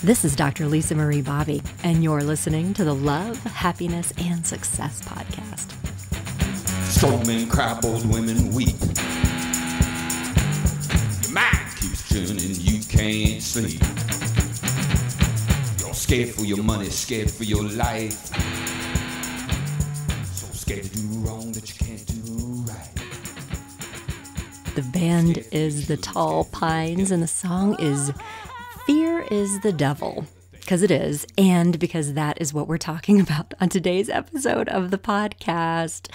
This is Dr. Lisa Marie Bobby, and you're listening to the Love, Happiness, and Success Podcast. Strong men cry, bold women weep. Your mind keeps turning, you can't sleep. You're scared for your money, scared for your life. So scared to do wrong that you can't do right. The band is The Tall Pines, and the song is Fear is the devil. Because it is, and because that is what we're talking about on today's episode of the podcast.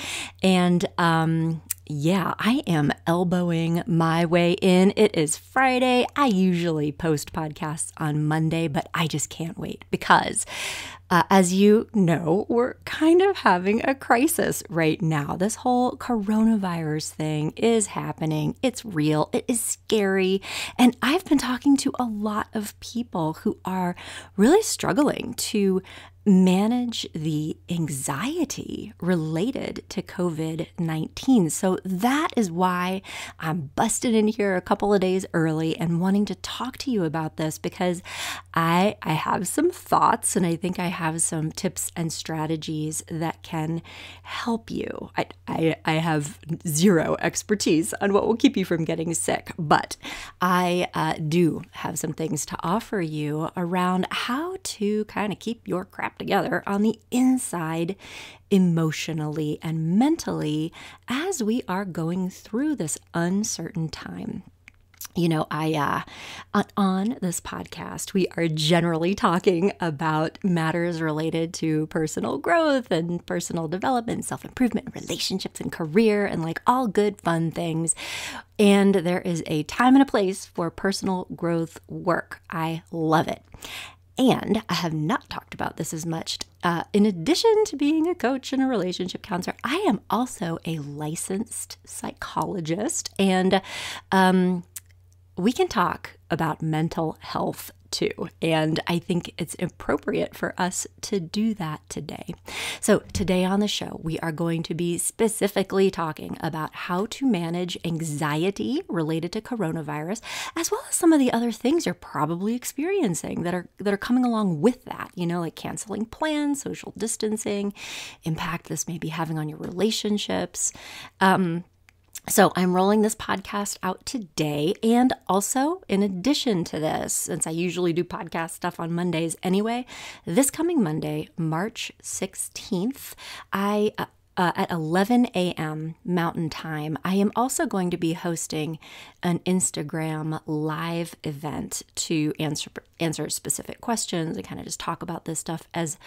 And um, yeah, I am elbowing my way in. It is Friday. I usually post podcasts on Monday, but I just can't wait because, uh, as you know, we're kind of having a crisis right now. This whole coronavirus thing is happening. It's real, it is scary. And I've been talking to a lot of people who are really struggling to manage the anxiety related to COVID 19. So that is why I'm busted in here a couple of days early and wanting to talk to you about this because I, I have some thoughts and I think I have some tips and strategies that can help you. I, I, I have zero expertise on what will keep you from getting sick, but I uh, do have some things to offer you around how to kind of keep your crap crap together on the inside emotionally and mentally as we are going through this uncertain time you know i uh, on this podcast we are generally talking about matters related to personal growth and personal development self-improvement relationships and career and like all good fun things and there is a time and a place for personal growth work i love it and I have not talked about this as much. Uh, in addition to being a coach and a relationship counselor, I am also a licensed psychologist. And um, we can talk about mental health and I think it's appropriate for us to do that today. So, today on the show, we are going to be specifically talking about how to manage anxiety related to coronavirus, as well as some of the other things you're probably experiencing that are that are coming along with that, you know, like canceling plans, social distancing, impact this may be having on your relationships. Um, so, I'm rolling this podcast out today. And also, in addition to this, since I usually do podcast stuff on Mondays anyway, this coming Monday, March 16th, I. Uh, uh, at 11 a.m. Mountain Time, I am also going to be hosting an Instagram live event to answer answer specific questions and kind of just talk about this stuff as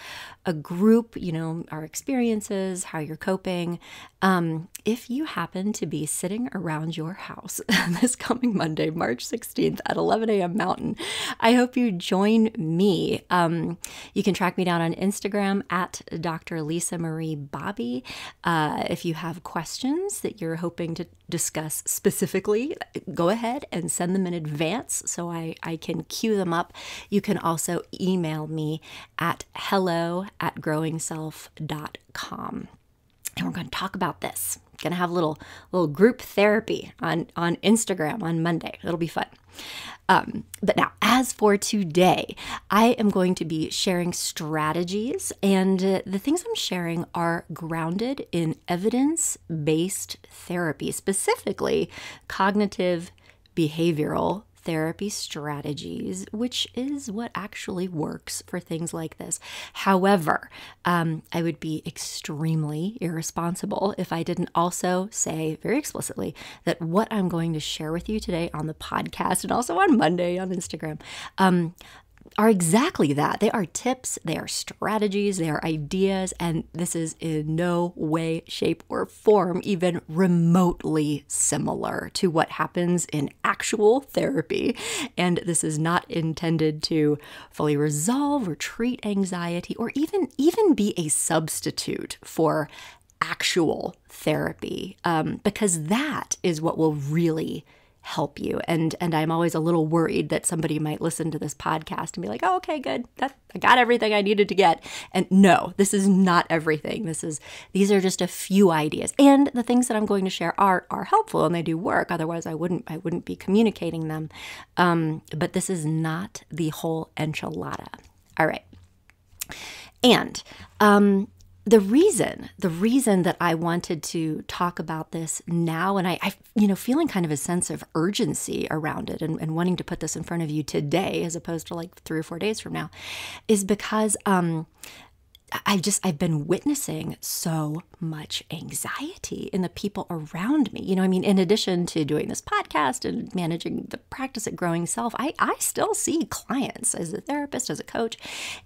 a group. You know, our experiences, how you're coping, um, if you happen to be sitting around your house this coming Monday, March 16th at 11 a.m. Mountain, I hope you join me. Um, you can track me down on Instagram at Dr. Lisa Marie Bobby. Uh, if you have questions that you're hoping to discuss specifically, go ahead and send them in advance so I, I can queue them up. You can also email me at hello at growingself.com and we're going to talk about this. Going to have a little little group therapy on on Instagram on Monday. It'll be fun. Um, but now, as for today, I am going to be sharing strategies, and uh, the things I'm sharing are grounded in evidence based therapy, specifically cognitive behavioral therapy strategies, which is what actually works for things like this. However, um, I would be extremely irresponsible if I didn't also say very explicitly that what I'm going to share with you today on the podcast and also on Monday on Instagram um, are exactly that. They are tips, they are strategies, they are ideas, and this is in no way, shape, or form even remotely similar to what happens in actual therapy. And this is not intended to fully resolve or treat anxiety or even, even be a substitute for actual therapy, um, because that is what will really help you. And and I'm always a little worried that somebody might listen to this podcast and be like, oh, okay, good. That I got everything I needed to get. And no, this is not everything. This is these are just a few ideas. And the things that I'm going to share are are helpful and they do work. Otherwise I wouldn't I wouldn't be communicating them. Um, but this is not the whole enchilada. All right. And um, the reason, the reason that I wanted to talk about this now, and I, I you know, feeling kind of a sense of urgency around it and, and, wanting to put this in front of you today as opposed to like three or four days from now, is because um, I just I've been witnessing so much anxiety in the people around me. You know, I mean, in addition to doing this podcast and managing the practice at Growing Self, I, I still see clients as a therapist, as a coach,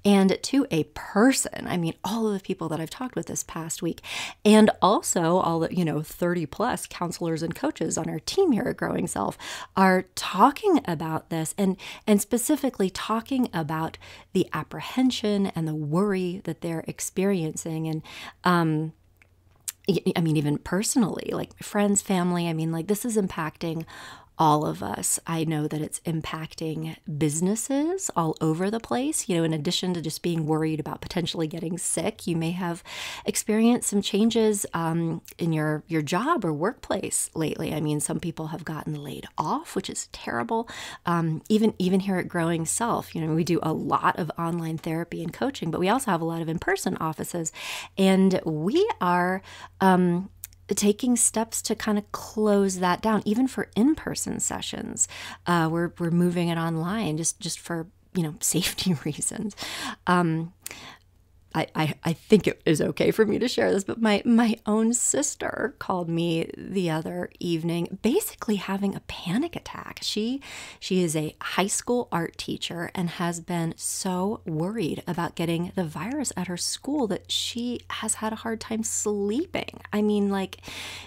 and to a person. I mean, all of the people that I've talked with this past week, and also all the, you know, 30 plus counselors and coaches on our team here at Growing Self are talking about this and and specifically talking about the apprehension and the worry that they're they're experiencing and um I mean, even personally, like friends, family. I mean, like this is impacting all of us. I know that it's impacting businesses all over the place. You know, in addition to just being worried about potentially getting sick, you may have experienced some changes um, in your your job or workplace lately. I mean, some people have gotten laid off, which is terrible. Um, even even here at Growing Self, you know, we do a lot of online therapy and coaching, but we also have a lot of in person offices, and we are. Um, taking steps to kind of close that down, even for in-person sessions. Uh, we're we're moving it online just just for you know safety reasons. Um, I, I, I think it is okay for me to share this, but my, my own sister called me the other evening, basically having a panic attack. She she is a high school art teacher and has been so worried about getting the virus at her school that she has had a hard time sleeping. I mean, like,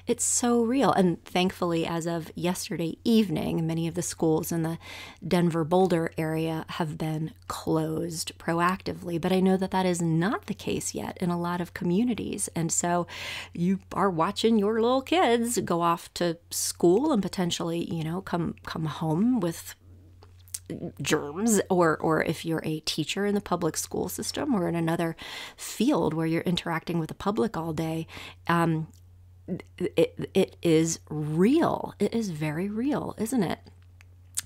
it's so real. And thankfully, as of yesterday evening, many of the schools in the Denver Boulder area have been closed proactively. But I know that that is not not the case yet in a lot of communities. And so you are watching your little kids go off to school and potentially, you know, come come home with germs or or if you're a teacher in the public school system or in another field where you're interacting with the public all day um, it, it is real it is very real isn't it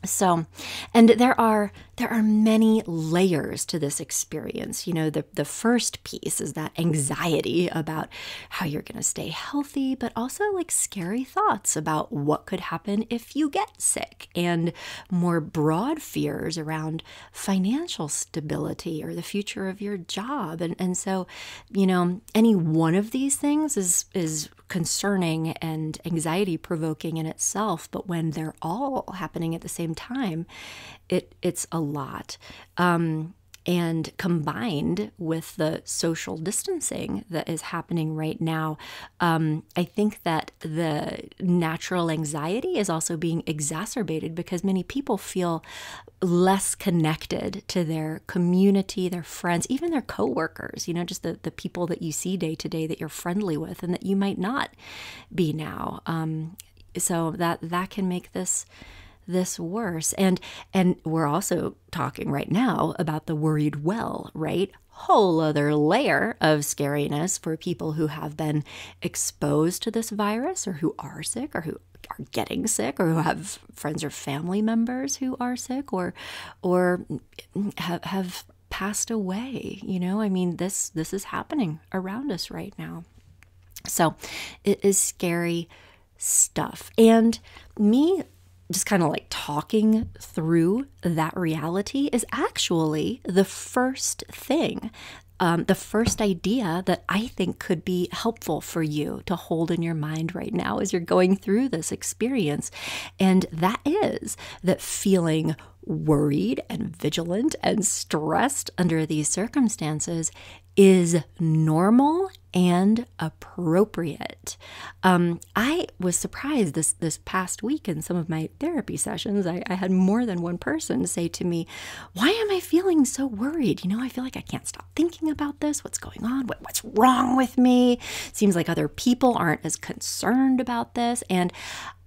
so and there are there are many layers to this experience you know the the first piece is that anxiety about how you're going to stay healthy but also like scary thoughts about what could happen if you get sick and more broad fears around financial stability or the future of your job and and so you know any one of these things is is concerning and anxiety provoking in itself, but when they're all happening at the same time, it it's a lot. Um, and combined with the social distancing that is happening right now, um, I think that the natural anxiety is also being exacerbated because many people feel less connected to their community, their friends, even their coworkers, you know, just the, the people that you see day to day that you're friendly with and that you might not be now. Um, so that that can make this this worse. And and we're also talking right now about the worried well, right? Whole other layer of scariness for people who have been exposed to this virus or who are sick or who are getting sick or who have friends or family members who are sick or or have have passed away you know i mean this this is happening around us right now so it is scary stuff and me just kind of like talking through that reality is actually the first thing um, the first idea that I think could be helpful for you to hold in your mind right now as you're going through this experience. And that is that feeling worried and vigilant and stressed under these circumstances is normal and appropriate. Um, I was surprised this this past week in some of my therapy sessions. I, I had more than one person say to me, "Why am I feeling so worried? You know, I feel like I can't stop thinking about this. What's going on? What, what's wrong with me? Seems like other people aren't as concerned about this." And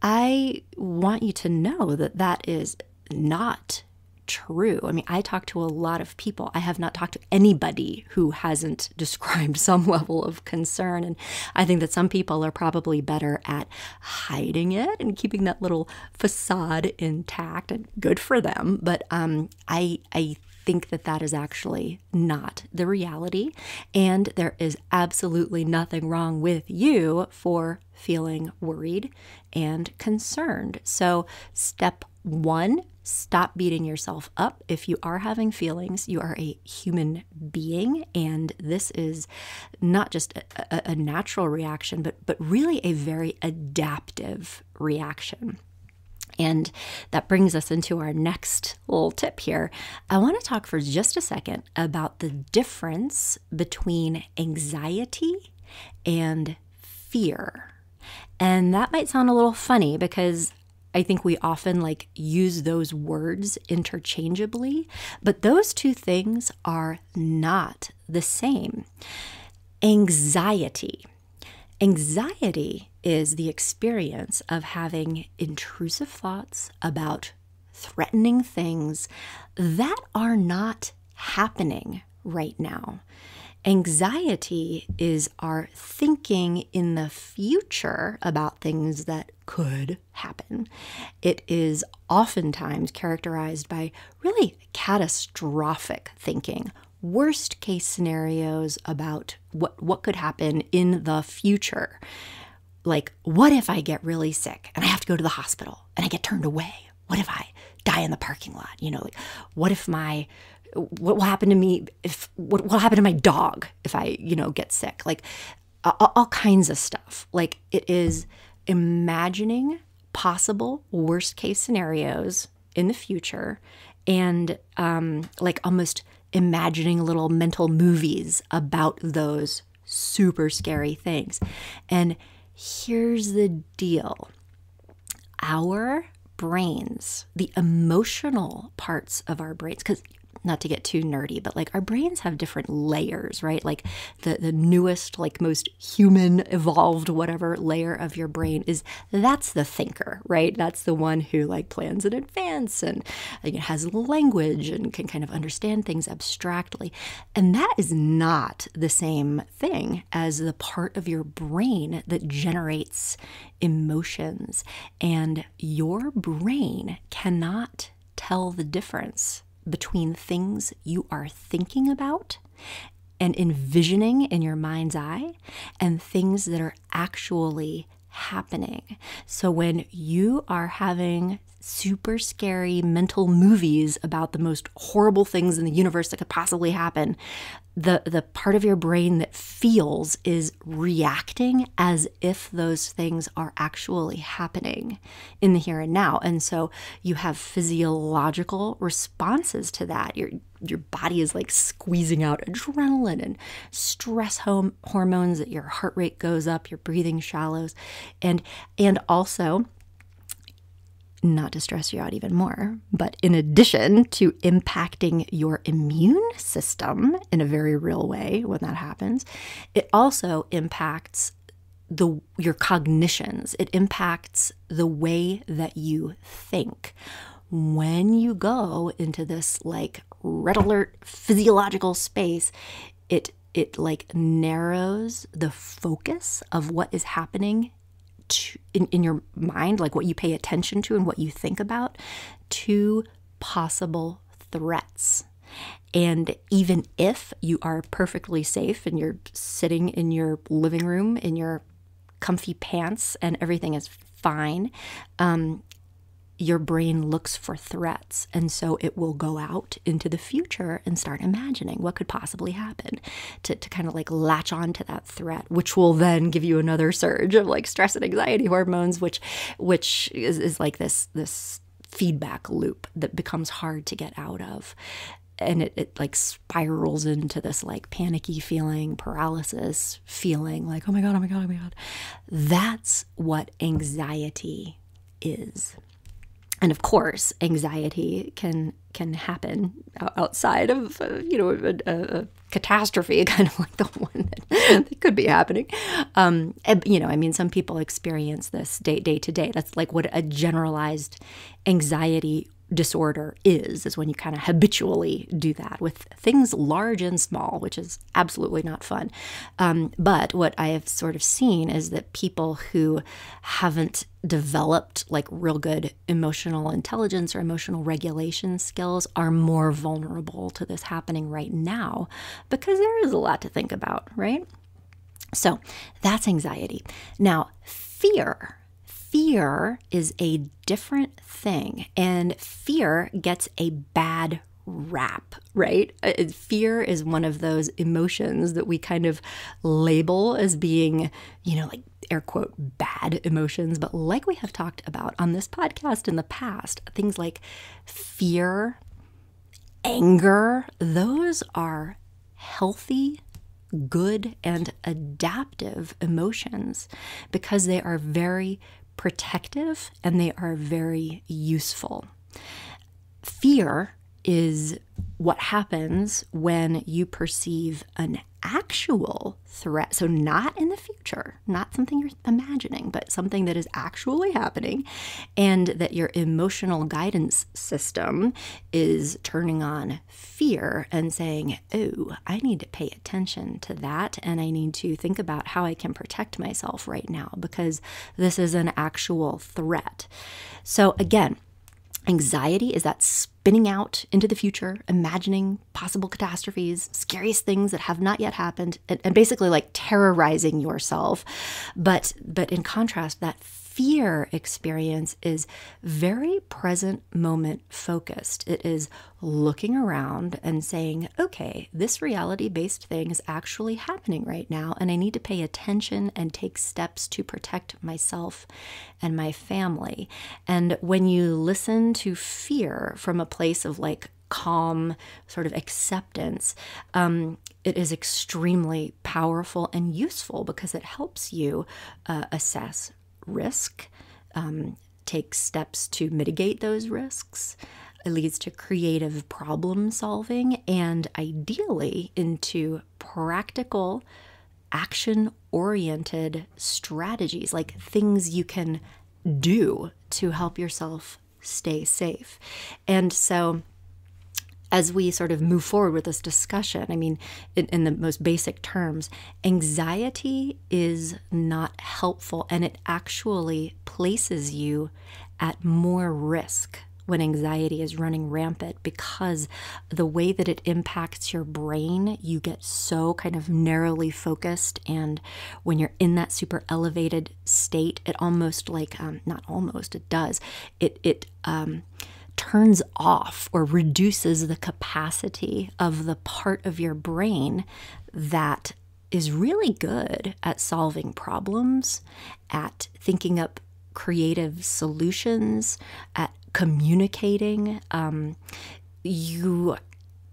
I want you to know that that is not true. I mean, I talk to a lot of people. I have not talked to anybody who hasn't described some level of concern. And I think that some people are probably better at hiding it and keeping that little facade intact. And good for them. But um, I, I think that that is actually not the reality. And there is absolutely nothing wrong with you for feeling worried and concerned. So, step one Stop beating yourself up. If you are having feelings, you are a human being, and this is not just a, a, natural reaction, but but really a very adaptive reaction. And that brings us into our next little tip here. I want to talk for just a second about the difference between anxiety and fear. And that might sound a little funny because I think we often like use those words interchangeably, but those two things are not the same. Anxiety. Anxiety is the experience of having intrusive thoughts about threatening things that are not happening right now. Anxiety is our thinking in the future about things that could happen. It is oftentimes characterized by really catastrophic thinking, worst case scenarios about what, what could happen in the future. Like, what if I get really sick and I have to go to the hospital and I get turned away? What if I die in the parking lot? You know, like, what if my what will happen to me if what will happen to my dog if I you know get sick like all, all kinds of stuff like it is imagining possible worst case scenarios in the future and um, like almost imagining little mental movies about those super scary things and here's the deal our brains, the emotional parts of our brains, because not to get too nerdy, but like our brains have different layers, right? Like the, the newest, like most human evolved, whatever layer of your brain is that's the thinker, right? That's the one who like plans in advance and like, has language and can kind of understand things abstractly. And that is not the same thing as the part of your brain that generates emotions. And your brain cannot tell the difference between things you are thinking about and envisioning in your mind's eye and things that are actually happening. So when you are having super scary mental movies about the most horrible things in the universe that could possibly happen, the the part of your brain that feels is reacting as if those things are actually happening in the here and now and so you have physiological responses to that your your body is like squeezing out adrenaline and stress home hormones that your heart rate goes up your breathing shallows and and also not to stress you out even more. But in addition to impacting your immune system in a very real way when that happens, it also impacts the your cognitions. It impacts the way that you think. When you go into this like red alert physiological space, it it like narrows the focus of what is happening to, in, in your mind, like what you pay attention to and what you think about, to possible threats. And even if you are perfectly safe and you're sitting in your living room in your comfy pants and everything is fine, um, your brain looks for threats. And so it will go out into the future and start imagining what could possibly happen to, to kind of like latch on to that threat, which will then give you another surge of like stress and anxiety hormones, which which is, is like this this feedback loop that becomes hard to get out of. And it, it like spirals into this like panicky feeling, paralysis feeling, like, oh my God, oh my God, oh my God. That's what anxiety is and of course anxiety can can happen outside of uh, you know a, a, catastrophe kind of like the one that, that could be happening um, and, you know i mean some people experience this day day to day that's like what a generalized anxiety disorder is, is when you kind of habitually do that with things large and small, which is absolutely not fun. Um, but what I have sort of seen is that people who haven't developed like real good emotional intelligence or emotional regulation skills are more vulnerable to this happening right now because there is a lot to think about, right? So that's anxiety. Now, fear fear is a different thing, and fear gets a bad rap, right? Uh, fear is one of those emotions that we kind of label as being, you know, like air quote, bad emotions. But like we have talked about on this podcast in the past, things like fear, anger, those are healthy good and adaptive emotions because they are very protective and they are very useful. Fear is what happens when you perceive an actual threat. So, not in the future, not something you're imagining, but something that is actually happening, and that your emotional guidance system is turning on fear and saying, Oh, I need to pay attention to that. And I need to think about how I can protect myself right now because this is an actual threat. So, again, Anxiety is that spinning out into the future, imagining possible catastrophes, scariest things that have not yet happened, and, and basically like terrorizing yourself. But but in contrast, that fear experience is very present moment focused. It is looking around and saying, okay, this reality based thing is actually happening right now, and I need to pay attention and take steps to protect myself and my family. And when you listen to fear from a place of like, calm sort of acceptance, um, it is extremely powerful and useful because it helps you uh, assess risk, um, takes steps to mitigate those risks. It leads to creative problem solving and ideally into practical, action oriented strategies, like things you can do to help yourself stay safe. And so as we sort of move forward with this discussion, I mean, in, in the most basic terms, anxiety is not helpful and it actually places you at more risk when anxiety is running rampant because the way that it impacts your brain, you get so kind of narrowly focused. And when you're in that super elevated state, it almost like, um, not almost, it does, it, it, um, turns off or reduces the capacity of the part of your brain that is really good at solving problems, at thinking up creative solutions, at communicating. Um, you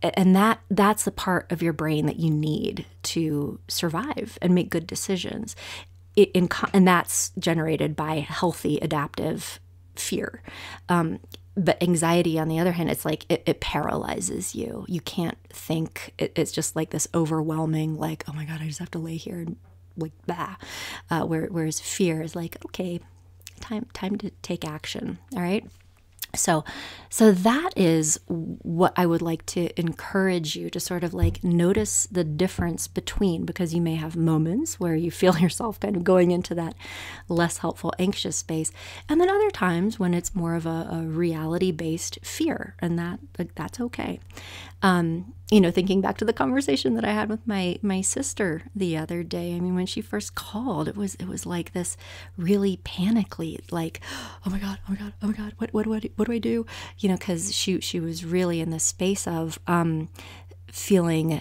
and that that's the part of your brain that you need to survive and make good decisions. It, in, and that's generated by healthy adaptive fear. Um, but anxiety on the other hand it's like it, it paralyzes you you can't think it, it's just like this overwhelming like oh my god i just have to lay here and like bah uh, whereas fear is like okay time time to take action all right so so that is what i would like to encourage you to sort of like notice the difference between because you may have moments where you feel yourself kind of going into that less helpful anxious space and then other times when it's more of a, a reality based fear and that like, that's okay um, you know, thinking back to the conversation that I had with my my sister the other day. I mean, when she first called, it was it was like this really panically, like, oh my god, oh my god, oh my god, what what do I do? what do I do? You know, because she she was really in the space of um, feeling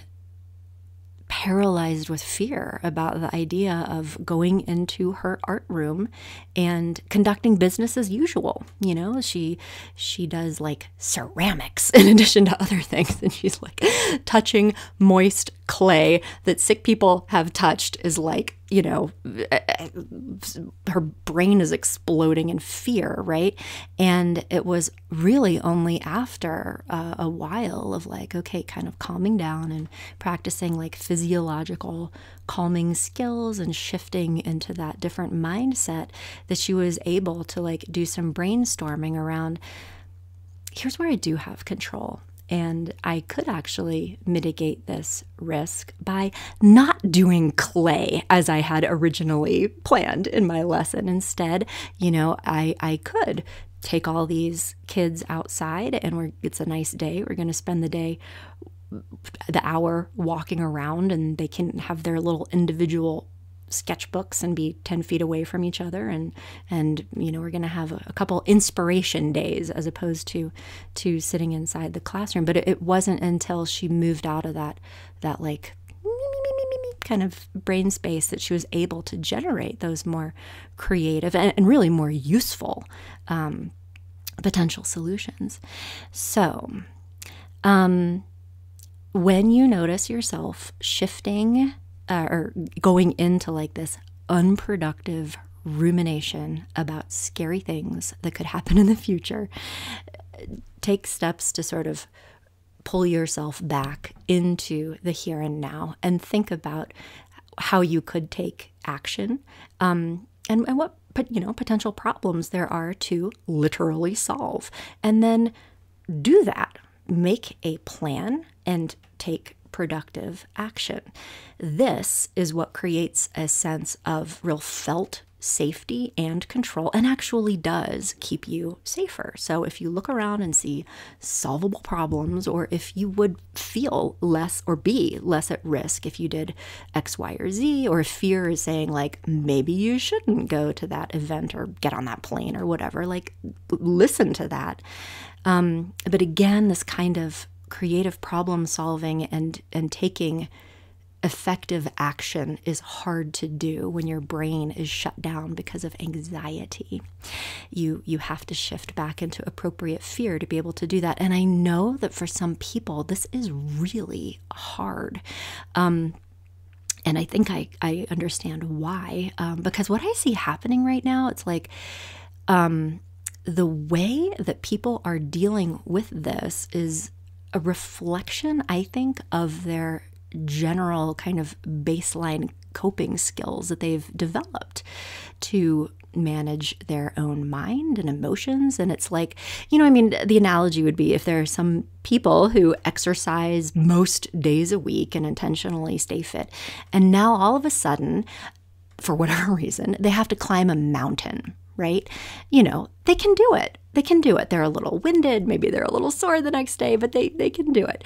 paralyzed with fear about the idea of going into her art room and conducting business as usual you know she she does like ceramics in addition to other things and she's like touching moist clay that sick people have touched is like you know, eh, eh, her brain is exploding in fear, right? And it was really only after uh, a while of like, okay, kind of calming down and practicing like physiological calming skills and shifting into that different mindset that she was able to like do some brainstorming around here's where I do have control. And I could actually mitigate this risk by not doing clay as I had originally planned in my lesson. Instead, you know, I, I could take all these kids outside and we're, it's a nice day. We're going to spend the day the hour walking around and they can have their little individual sketchbooks and be 10 feet away from each other and and you know we're going to have a, a couple inspiration days as opposed to to sitting inside the classroom but it, it wasn't until she moved out of that that like kind of brain space that she was able to generate those more creative and, and really more useful um, potential solutions so um, when you notice yourself shifting uh, or going into like this unproductive rumination about scary things that could happen in the future, take steps to sort of pull yourself back into the here and now and think about how you could take action um, and, and what you know potential problems there are to literally solve and then do that make a plan and take productive action. This is what creates a sense of real felt safety and control and actually does keep you safer. So if you look around and see solvable problems or if you would feel less or be less at risk if you did X, Y, or Z, or fear is saying like maybe you shouldn't go to that event or get on that plane or whatever, like listen to that. Um, but again, this kind of creative problem solving and and taking effective action is hard to do when your brain is shut down because of anxiety. You you have to shift back into appropriate fear to be able to do that. And I know that for some people this is really hard. Um, and I think I I understand why um, because what I see happening right now it's like um, the way that people are dealing with this is a reflection, I think, of their general kind of baseline coping skills that they've developed to manage their own mind and emotions. And it's like, you know, I mean, the analogy would be if there are some people who exercise most days a week and intentionally stay fit, and now all of a sudden, for whatever reason, they have to climb a mountain, right? You know, they can do it they can do it. They're a little winded, maybe they're a little sore the next day, but they, they can do it.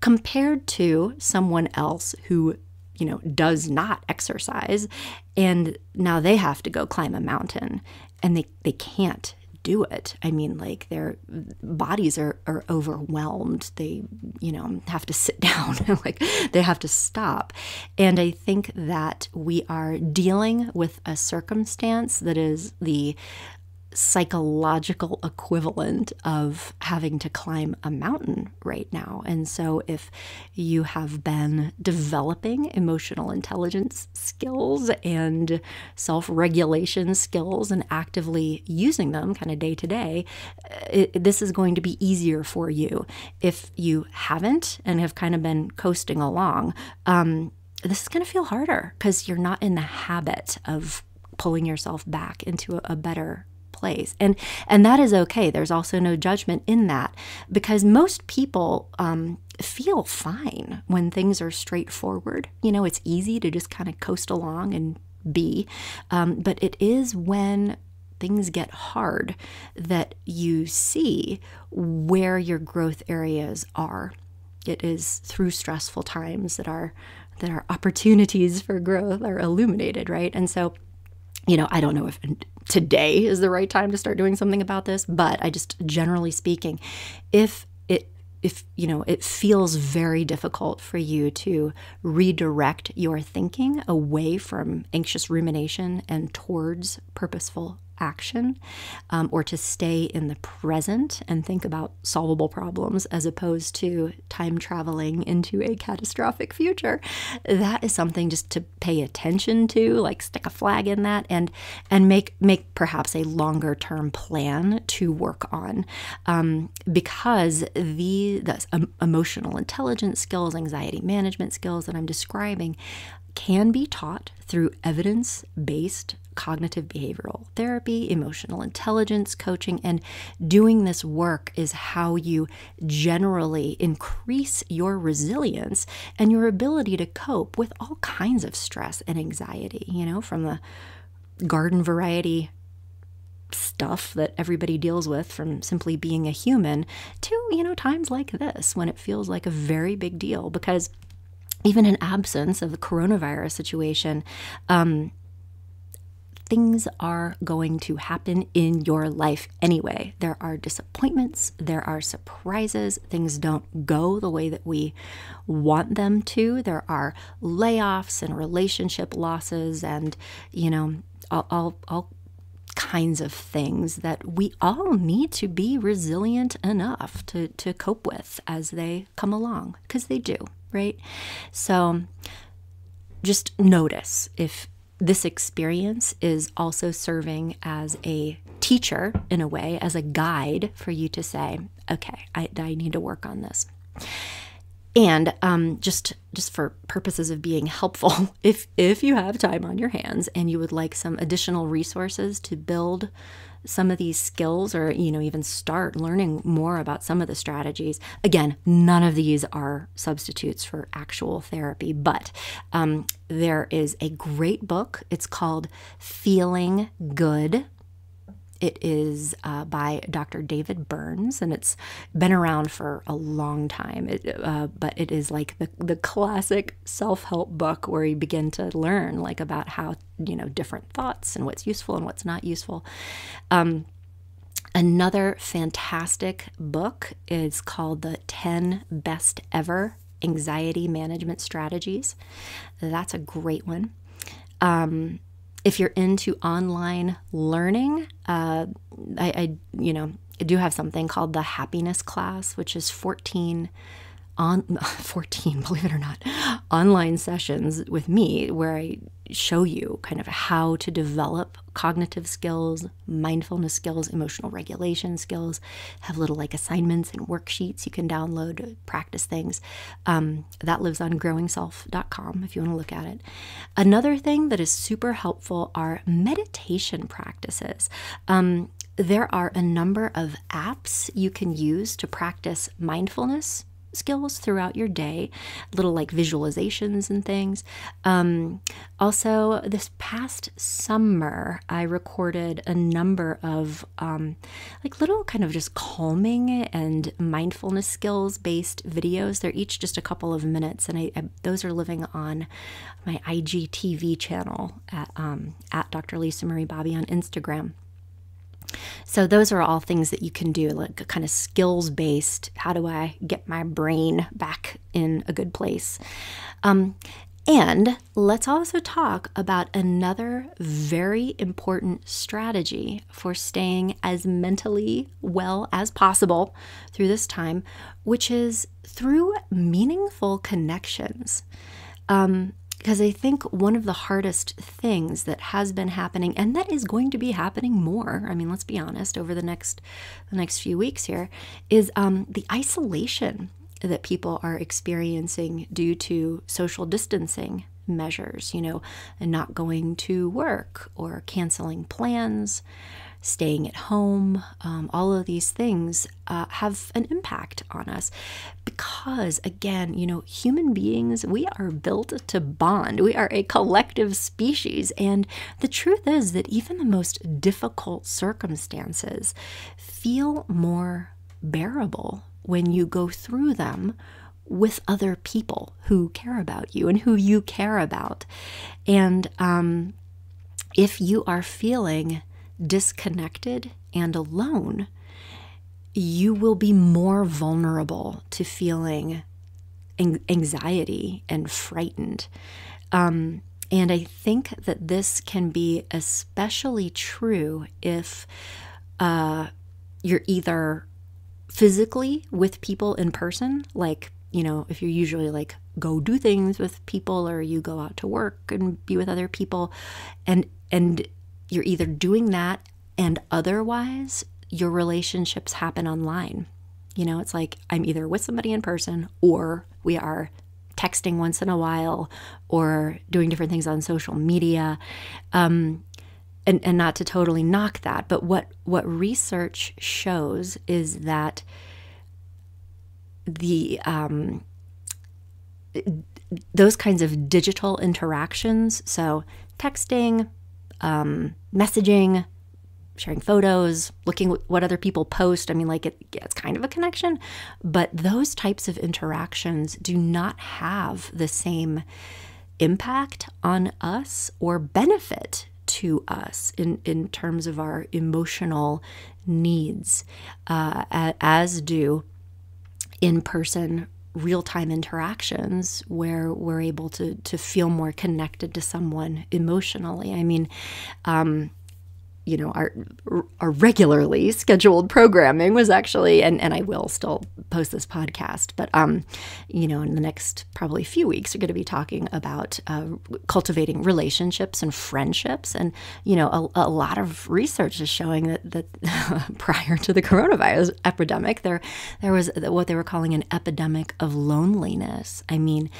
Compared to someone else who, you know, does not exercise and now they have to go climb a mountain and they, they can't do it. I mean, like their bodies are, are overwhelmed. They, you know, have to sit down, like they have to stop. And I think that we are dealing with a circumstance that is the psychological equivalent of having to climb a mountain right now. And so, if you have been developing emotional intelligence skills and self regulation skills and actively using them kind of day to day, uh, this is going to be easier for you. If you haven't and have kind of been coasting along, um, this is going to feel harder because you're not in the habit of pulling yourself back into a better place. And and that is okay. There's also no judgment in that because most people um, feel fine when things are straightforward. You know, it's easy to just kind of coast along and be. Um, but it is when things get hard that you see where your growth areas are. It is through stressful times that our that our opportunities for growth are illuminated, right? And so, you know, I don't know if today is the right time to start doing something about this, but I just generally speaking, if it if you know it feels very difficult for you to redirect your thinking away from anxious rumination and towards purposeful action um, or to stay in the present and think about solvable problems as opposed to time traveling into a catastrophic future that is something just to pay attention to like stick a flag in that and and make make perhaps a longer term plan to work on um, because the, the um, emotional intelligence skills anxiety management skills that i'm describing can be taught through evidence based cognitive behavioral therapy, emotional intelligence coaching, and doing this work is how you generally increase your resilience and your ability to cope with all kinds of stress and anxiety, you know, from the garden variety stuff that everybody deals with from simply being a human to, you know, times like this when it feels like a very big deal because even in absence of the coronavirus situation, um, things are going to happen in your life anyway. There are disappointments, there are surprises, things don't go the way that we want them to. There are layoffs and relationship losses and, you know, all, all, all kinds of things that we all need to be resilient enough to, to cope with as they come along, because they do, right? So just notice if this experience is also serving as a teacher, in a way, as a guide for you to say, okay, I, I need to work on this. And um, just just for purposes of being helpful, if if you have time on your hands and you would like some additional resources to build some of these skills or you know even start learning more about some of the strategies again none of these are substitutes for actual therapy but um, there is a great book it's called feeling good it is uh, by Dr. David Burns, and it's been around for a long time. It, uh, but it is like the the classic self-help book where you begin to learn like about how you know different thoughts and what's useful and what's not useful. Um, another fantastic book is called the 10 Best Ever Anxiety Management Strategies. That's a great one. Um, if you're into online learning, uh, I, I, you know, I do have something called the Happiness Class, which is 14 on 14 believe it or not online sessions with me where i show you kind of how to develop cognitive skills mindfulness skills emotional regulation skills have little like assignments and worksheets you can download practice things um, that lives on growingself.com if you want to look at it another thing that is super helpful are meditation practices um, there are a number of apps you can use to practice mindfulness skills throughout your day, little like visualizations and things. Um, also, this past summer, I recorded a number of um, like little kind of just calming and mindfulness skills based videos. They're each just a couple of minutes, and I, I those are living on my IGTV channel at um, at Dr. Lisa Marie Bobby on Instagram. So, those are all things that you can do, like kind of skills based. How do I get my brain back in a good place? Um, and let's also talk about another very important strategy for staying as mentally well as possible through this time, which is through meaningful connections. Um, because I think one of the hardest things that has been happening, and that is going to be happening more, I mean, let's be honest, over the next the next few weeks here, is um, the isolation that people are experiencing due to social distancing measures, you know, and not going to work or canceling plans staying at home, um, all of these things uh, have an impact on us because, again, you know, human beings, we are built to bond. We are a collective species. And the truth is that even the most difficult circumstances feel more bearable when you go through them with other people who care about you and who you care about. And um, if you are feeling disconnected, and alone, you will be more vulnerable to feeling anxiety and frightened. Um, and I think that this can be especially true if uh, you're either physically with people in person, like, you know, if you're usually like go do things with people or you go out to work and be with other people and and you're either doing that and otherwise, your relationships happen online. You know, it's like I'm either with somebody in person or we are texting once in a while or doing different things on social media. Um, and, and not to totally knock that, but what, what research shows is that the um, those kinds of digital interactions, so texting, um, messaging, sharing photos, looking what other people post. I mean, like it, it's kind of a connection, but those types of interactions do not have the same impact on us or benefit to us in, in terms of our emotional needs uh, as do in person real time interactions where we're able to to feel more connected to someone emotionally. I mean, um, you know our our regularly scheduled programming was actually and and I will still post this podcast but um you know in the next probably few weeks we're going to be talking about uh, cultivating relationships and friendships and you know a, a lot of research is showing that that prior to the coronavirus epidemic there there was what they were calling an epidemic of loneliness I mean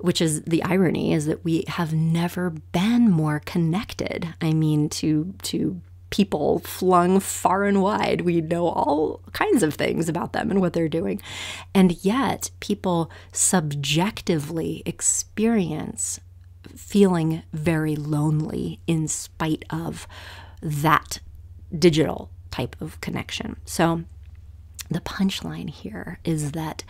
which is the irony is that we have never been more connected I mean to to people flung far and wide. We know all kinds of things about them and what they're doing. And yet, people subjectively experience feeling very lonely in spite of that digital type of connection. So, the punchline here is that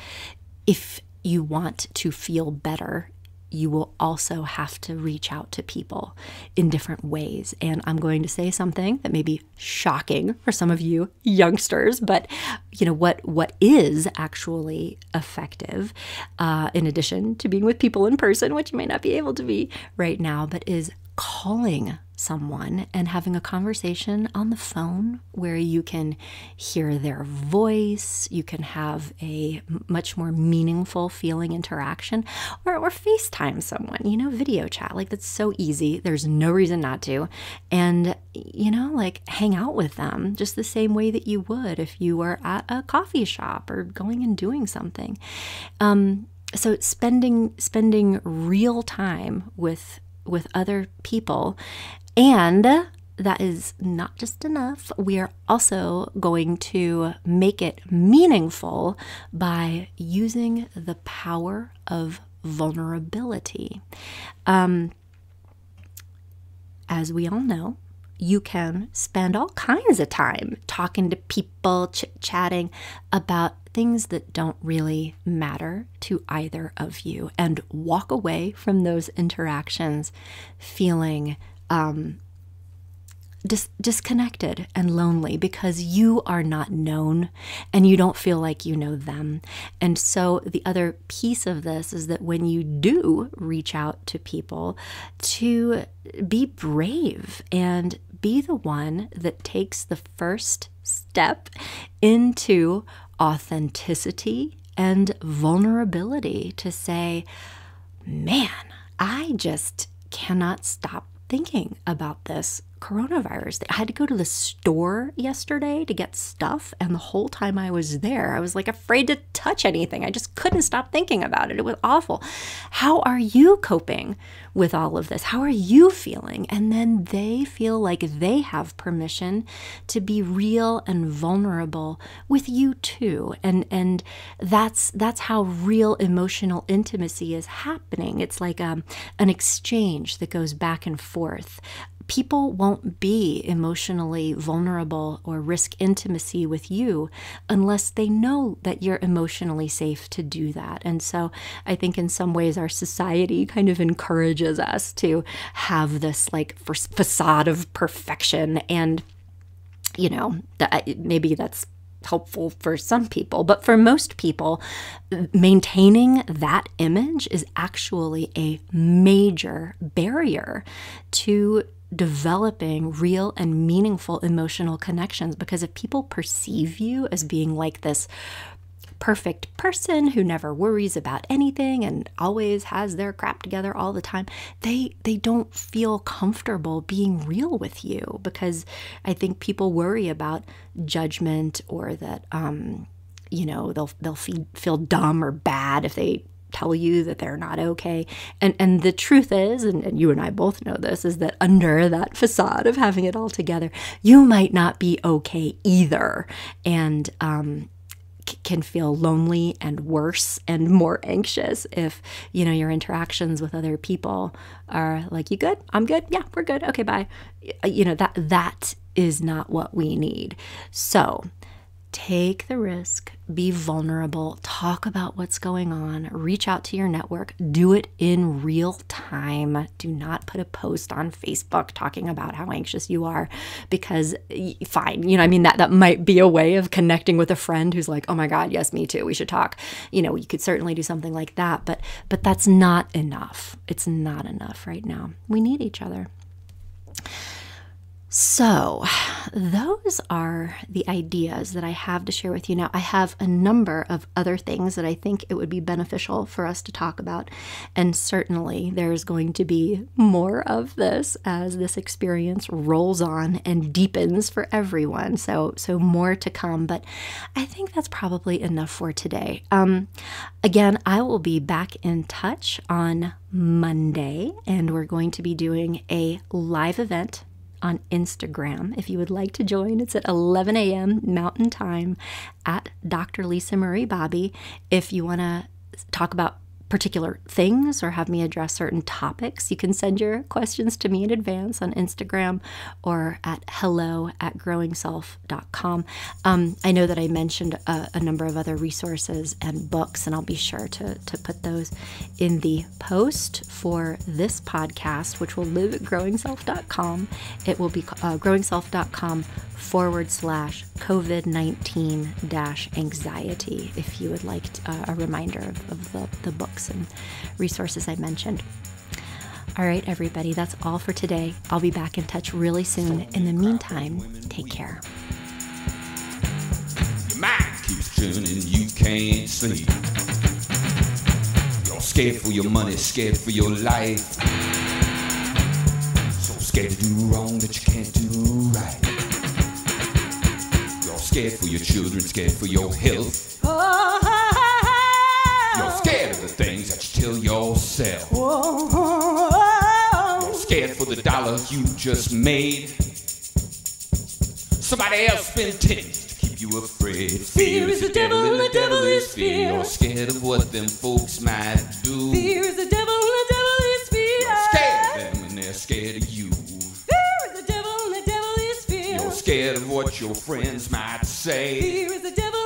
if you want to feel better you will also have to reach out to people in different ways. And I'm going to say something that may be shocking for some of you youngsters, but you know what what is actually effective, uh, in addition to being with people in person, which you may not be able to be right now, but is calling someone and having a conversation on the phone where you can hear their voice, you can have a much more meaningful feeling interaction, or, or FaceTime someone, you know, video chat. Like that's so easy. There's no reason not to. And, you know, like hang out with them just the same way that you would if you were at a coffee shop or going and doing something. Um, so spending spending real time with with other people. And that is not just enough. We are also going to make it meaningful by using the power of vulnerability. Um, as we all know, you can spend all kinds of time talking to people, chit chatting about things that don't really matter to either of you and walk away from those interactions feeling um, dis disconnected and lonely because you are not known and you don't feel like you know them. And so, the other piece of this is that when you do reach out to people, to be brave and be the one that takes the first step into authenticity and vulnerability to say, man, I just cannot stop thinking about this coronavirus. I had to go to the store yesterday to get stuff, and the whole time I was there, I was like afraid to touch anything. I just couldn't stop thinking about it. It was awful. How are you coping with all of this? How are you feeling? And then they feel like they have permission to be real and vulnerable with you too. And and that's that's how real emotional intimacy is happening. It's like um, an exchange that goes back and forth people won't be emotionally vulnerable or risk intimacy with you unless they know that you're emotionally safe to do that. And so I think in some ways our society kind of encourages us to have this like facade of perfection. And, you know, that, maybe that's helpful for some people, but for most people, maintaining that image is actually a major barrier to developing real and meaningful emotional connections because if people perceive you as being like this perfect person who never worries about anything and always has their crap together all the time they they don't feel comfortable being real with you because i think people worry about judgment or that um you know they'll they'll feel dumb or bad if they tell you that they're not okay. And and the truth is, and, and you and I both know this, is that under that facade of having it all together, you might not be okay either. And um can feel lonely and worse and more anxious if you know your interactions with other people are like you good i'm good yeah we're good okay bye you know that that is not what we need so Take the risk, be vulnerable, talk about what's going on, reach out to your network, do it in real time. Do not put a post on Facebook talking about how anxious you are because fine, you know, I mean that that might be a way of connecting with a friend who's like, "Oh my god, yes, me too. We should talk." You know, you could certainly do something like that, but but that's not enough. It's not enough right now. We need each other. So, those are the ideas that I have to share with you now. I have a number of other things that I think it would be beneficial for us to talk about, and certainly there's going to be more of this as this experience rolls on and deepens for everyone. So, so more to come, but I think that's probably enough for today. Um, again, I will be back in touch on Monday, and we're going to be doing a live event on Instagram. If you would like to join, it's at 11 a.m. Mountain Time at Dr. Lisa Marie Bobby. If you want to talk about particular things or have me address certain topics, you can send your questions to me in advance on Instagram or at hello at growingself.com. Um, I know that I mentioned a, a number of other resources and books, and I'll be sure to, to put those in the post for this podcast, which will live at growingself.com. It will be uh, growingself.com forward slash COVID 19 dash anxiety if you would like to, uh, a reminder of, of the, the books books and resources I mentioned. All right, everybody, that's all for today. I'll be back in touch really soon. In the meantime, take care. Your mind keeps turning, you can't sleep. You're scared for your money, scared for your life. So scared to do wrong that you can't do right. scared for your children, scared for your health. Oh, dollar you just made. Somebody else been titties to keep you afraid. Fear is the devil, and the devil is fear. You're scared of what them folks might do. Fear is the devil, and the devil is fear. You're scared of them, and they're scared of you. Fear is the devil, and the devil is fear. You're scared of what your friends might say. Fear is the devil.